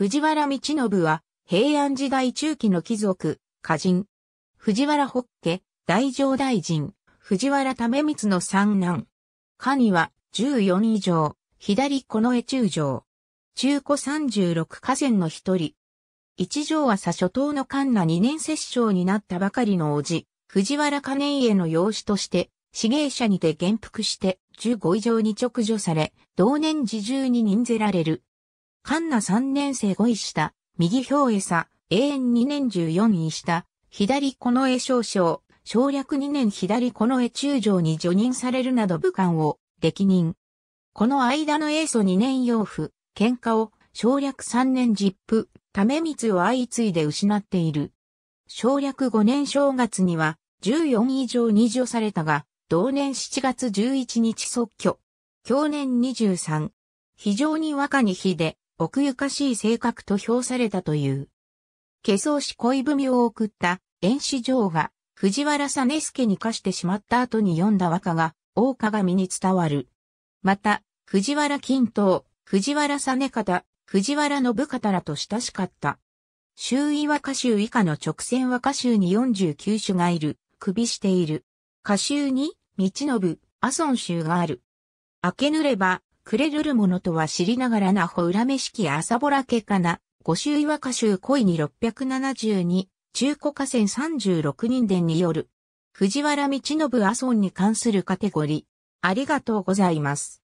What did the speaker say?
藤原道信は、平安時代中期の貴族、歌人。藤原北家、大乗大臣、藤原為光の三男。下には、十四以上、左この絵中将。中古三十六河川の一人。一条は佐初等の関那二年摂政になったばかりの叔父、藤原兼家の養子として、死刑者にて元服して、十五以上に直除され、同年時中に任ぜられる。カンナ3年生5位下、右表餌、永遠2年14位下、左この絵少将、省略2年左この絵中将に除任されるなど武官を、歴任。この間の英祖2年養父、喧嘩を、省略3年実父、為光を相次いで失っている。省略5年正月には、14以上二除されたが、同年7月11日即居。去年23。非常に若にで、奥ゆかしい性格と評されたという。化粧し恋文を送った演史上が藤原実けに課してしまった後に読んだ和歌が大鏡に伝わる。また、藤原均等、藤原実方、藤原信方らと親しかった。周囲和歌集以下の直線和歌集に49種がいる、首している。歌集に、道信、阿孫集がある。明けぬれば、くれるるものとは知りながらなほ恨めしき朝ぼらけかな、五州岩歌集恋に672、中古河川36人伝による、藤原道信阿村に関するカテゴリー。ありがとうございます。